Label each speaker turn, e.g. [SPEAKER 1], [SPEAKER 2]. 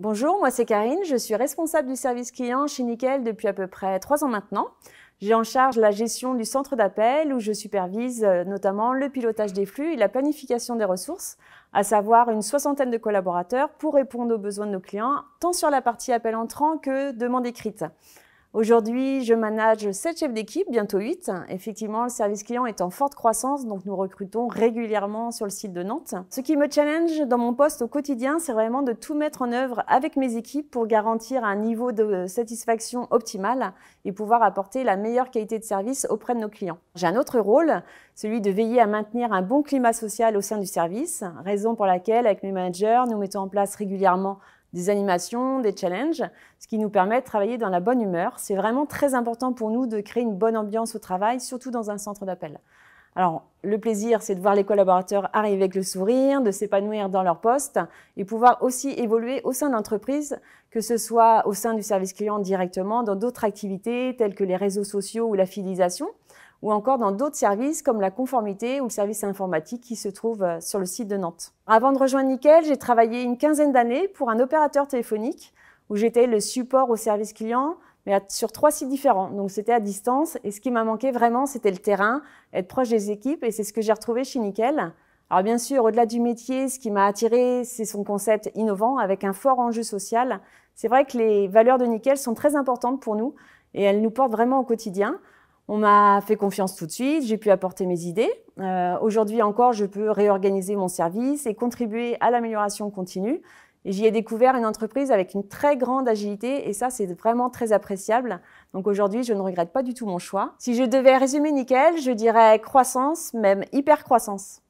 [SPEAKER 1] Bonjour, moi c'est Karine, je suis responsable du service client chez Nickel depuis à peu près trois ans maintenant. J'ai en charge la gestion du centre d'appel où je supervise euh, notamment le pilotage des flux et la planification des ressources, à savoir une soixantaine de collaborateurs pour répondre aux besoins de nos clients, tant sur la partie appel entrant que demande écrite. Aujourd'hui, je manage 7 chefs d'équipe, bientôt 8. Effectivement, le service client est en forte croissance, donc nous recrutons régulièrement sur le site de Nantes. Ce qui me challenge dans mon poste au quotidien, c'est vraiment de tout mettre en œuvre avec mes équipes pour garantir un niveau de satisfaction optimal et pouvoir apporter la meilleure qualité de service auprès de nos clients. J'ai un autre rôle, celui de veiller à maintenir un bon climat social au sein du service, raison pour laquelle, avec mes managers, nous mettons en place régulièrement des animations, des challenges, ce qui nous permet de travailler dans la bonne humeur. C'est vraiment très important pour nous de créer une bonne ambiance au travail, surtout dans un centre d'appel. Alors, le plaisir, c'est de voir les collaborateurs arriver avec le sourire, de s'épanouir dans leur poste et pouvoir aussi évoluer au sein de l'entreprise, que ce soit au sein du service client directement, dans d'autres activités telles que les réseaux sociaux ou la fidélisation, ou encore dans d'autres services comme la conformité ou le service informatique qui se trouve euh, sur le site de Nantes. Avant de rejoindre Nickel, j'ai travaillé une quinzaine d'années pour un opérateur téléphonique où j'étais le support au service client mais sur trois sites différents. Donc c'était à distance. Et ce qui m'a manqué vraiment, c'était le terrain, être proche des équipes. Et c'est ce que j'ai retrouvé chez Nickel. Alors bien sûr, au-delà du métier, ce qui m'a attiré, c'est son concept innovant avec un fort enjeu social. C'est vrai que les valeurs de Nickel sont très importantes pour nous et elles nous portent vraiment au quotidien. On m'a fait confiance tout de suite, j'ai pu apporter mes idées. Euh, aujourd'hui encore, je peux réorganiser mon service et contribuer à l'amélioration continue. Et j'y ai découvert une entreprise avec une très grande agilité et ça, c'est vraiment très appréciable. Donc aujourd'hui, je ne regrette pas du tout mon choix. Si je devais résumer nickel, je dirais croissance, même hyper croissance.